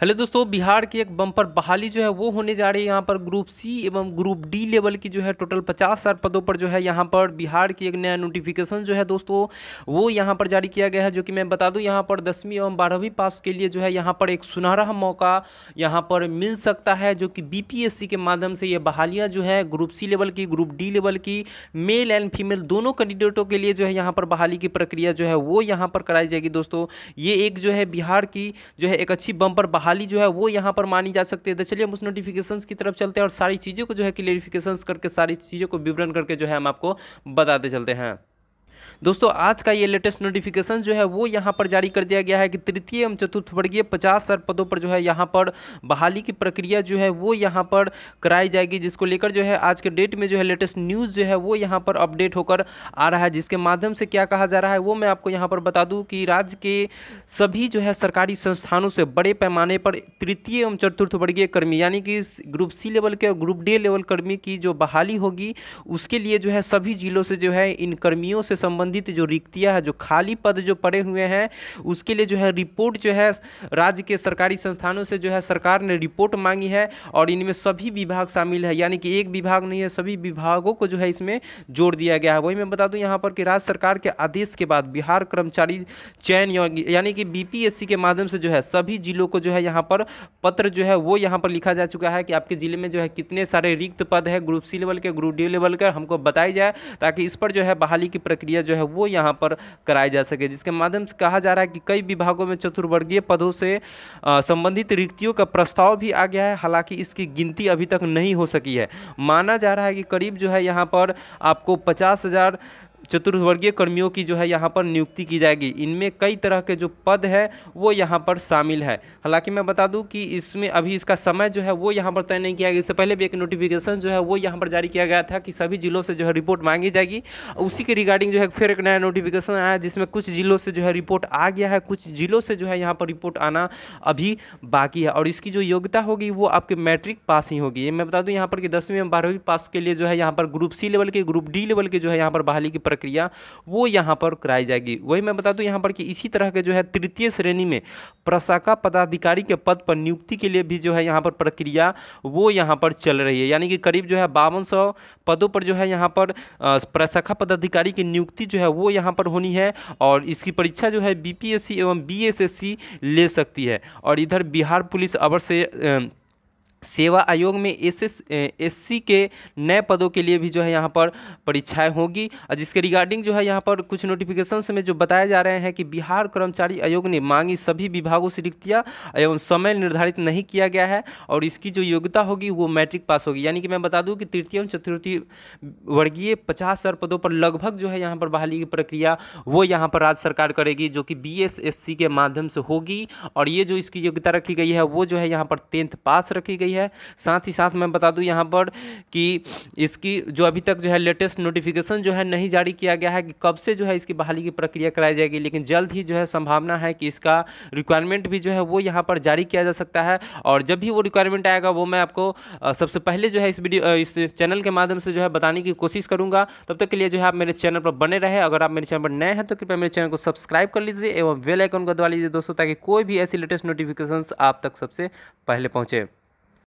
hello दोस्तों बिहार की एक बम्पर बहाली जो है वो होने जा रही है यहाँ पर ग्रुप सी एवं ग्रुप डी लेवल की जो है टोटल पचास हज़ार पदों पर जो है यहाँ पर बिहार की एक नया नोटिफिकेशन जो है दोस्तों वो यहाँ पर जारी किया गया है जो कि मैं बता दूँ यहाँ पर दसवीं एवं बारहवीं पास के लिए जो है यहाँ पर एक सुनहरा मौका यहाँ पर मिल सकता है जो कि बी के माध्यम से ये बहालियाँ जो है ग्रुप सी लेवल की ग्रुप डी लेवल की मेल एंड फीमेल दोनों कैंडिडेटों के लिए जो है यहाँ पर बहाली की प्रक्रिया जो है वो यहाँ पर कराई जाएगी दोस्तों ये एक जो है बिहार की जो है एक अच्छी बम्पर बहाली जो है वो यहाँ पर मानी जा सकती है तो चलिए हम उस नोटिफिकेशन की तरफ चलते हैं और सारी चीज़ों को जो है क्लियरिफिकेशन करके सारी चीज़ों को विवरण करके जो है हम आपको बताते चलते हैं दोस्तों आज का ये लेटेस्ट नोटिफिकेशन जो है वो यहाँ पर जारी कर दिया गया है कि तृतीय एवं चतुर्थ वर्गीय पचास सर पदों पर जो है यहाँ पर बहाली की प्रक्रिया जो है वो यहाँ पर कराई जाएगी जिसको लेकर जो है आज के डेट में जो है लेटेस्ट न्यूज़ जो है वो यहाँ पर अपडेट होकर आ रहा है जिसके माध्यम से क्या कहा जा रहा है वो मैं आपको यहाँ पर बता दूँ कि राज्य के सभी जो है सरकारी संस्थानों से बड़े पैमाने पर तृतीय एवं चतुर्थ वर्गीय कर्मी यानी कि ग्रुप सी लेवल के और ग्रुप डी लेवल कर्मी की जो बहाली होगी उसके लिए जो है सभी जिलों से जो है इन कर्मियों से संबंध संबंधित जो रिक्तियां है जो खाली पद जो पड़े हुए हैं उसके लिए जो है रिपोर्ट जो है राज्य के सरकारी संस्थानों से जो है सरकार ने रिपोर्ट मांगी है और इनमें सभी विभाग शामिल है यानी कि एक विभाग नहीं है सभी विभागों को जो है इसमें जोड़ दिया गया है वही मैं बता दूँ यहाँ पर कि राज्य सरकार के आदेश के बाद बिहार कर्मचारी चयन यानी कि बीपीएससी के माध्यम से जो है सभी जिलों को जो है यहाँ पर पत्र जो है वो यहाँ पर लिखा जा चुका है कि आपके ज़िले में जो है कितने सारे रिक्त पद है ग्रुप सी लेवल के ग्रुप डी लेवल के हमको बताई जाए ताकि इस पर जो है बहाली की प्रक्रिया जो जो है वो यहाँ पर कराई जा सके जिसके माध्यम से कहा जा रहा है कि कई विभागों में चतुर्वर्गीय पदों से संबंधित रिक्तियों का प्रस्ताव भी आ गया है हालांकि इसकी गिनती अभी तक नहीं हो सकी है माना जा रहा है कि करीब जो है यहाँ पर आपको पचास हज़ार चतुर्वर्गीय कर्मियों की जो है यहाँ पर नियुक्ति की जाएगी इनमें कई तरह के जो पद है वो यहाँ पर शामिल है हालांकि मैं बता दूँ कि इसमें अभी इसका समय जो है वो यहाँ पर तय नहीं किया गया इससे पहले भी एक नोटिफिकेशन जो है वो यहाँ पर जारी किया गया था कि सभी जिलों से जो है रिपोर्ट मांगी जाएगी उसी के रिगार्डिंग जो है फिर एक नया नोटिफिकेशन आया जिसमें कुछ जिलों से जो है रिपोर्ट आ गया है कुछ जिलों से जो है यहाँ पर रिपोर्ट आना अभी बाकी है और इसकी जो योग्यता होगी वो आपके मैट्रिक पास ही होगी मैं बता दूँ यहाँ पर कि दसवीं और बारहवीं पास के लिए जो है यहाँ पर ग्रुप सी लेवल के ग्रुप डी लेवल के जो है यहाँ पर बहाली की प्रक्रिया वो यहाँ पर कराई जाएगी वही मैं बता दूँ यहाँ पर कि इसी तरह के जो है तृतीय श्रेणी में प्रशाखा पदाधिकारी के पद पर नियुक्ति के लिए भी जो है यहाँ पर प्रक्रिया वो यहाँ पर चल रही है यानी कि करीब जो है बावन पदों पर जो है यहाँ पर प्रशाखा पदाधिकारी की नियुक्ति जो है वो यहाँ पर होनी है और इसकी परीक्षा जो है बी एवं बी ले सकती है और इधर बिहार पुलिस अवर से सेवा आयोग में एस एस के नए पदों के लिए भी जो है यहाँ पर परीक्षाएं होगी और जिसके रिगार्डिंग जो है यहाँ पर कुछ नोटिफिकेशंस में जो बताए जा रहे हैं कि बिहार कर्मचारी आयोग ने मांगी सभी विभागों से रिक्तियाँ एवं समय निर्धारित नहीं किया गया है और इसकी जो योग्यता होगी वो मैट्रिक पास होगी यानी कि मैं बता दूँ कि तृतीय एवं चतुर्थी वर्गीय पचास हजार पदों पर लगभग जो है यहाँ पर बहाली की प्रक्रिया वो यहाँ पर राज्य सरकार करेगी जो कि बी के माध्यम से होगी और ये जो इसकी योग्यता रखी गई है वो जो है यहाँ पर टेंथ पास रखी गई गई है साथ ही साथ मैं बता दूं यहाँ पर कि इसकी जो अभी तक जो है लेटेस्ट नोटिफिकेशन जो है नहीं जारी किया गया है कि कब से जो है इसकी बहाली की प्रक्रिया कराई जाएगी लेकिन जल्द ही जो है संभावना है कि इसका रिक्वायरमेंट भी जो है वो यहाँ पर जारी किया जा सकता है और जब भी वो रिक्वायरमेंट आएगा वो मैं आपको सबसे पहले जो है इस वीडियो इस चैनल के माध्यम से जो है बताने की कोशिश करूँगा तब तक के लिए जो है आप मेरे चैनल पर बने रहे अगर आप मेरे चैनल पर नए हैं तो कृपया मेरे चैनल को सब्सक्राइब कर लीजिए एवं वेल आइकन को दबा लीजिए दोस्तों ताकि कोई भी ऐसी लेटेस्ट नोटिफिकेशंस आप तक सबसे पहले पहुँचे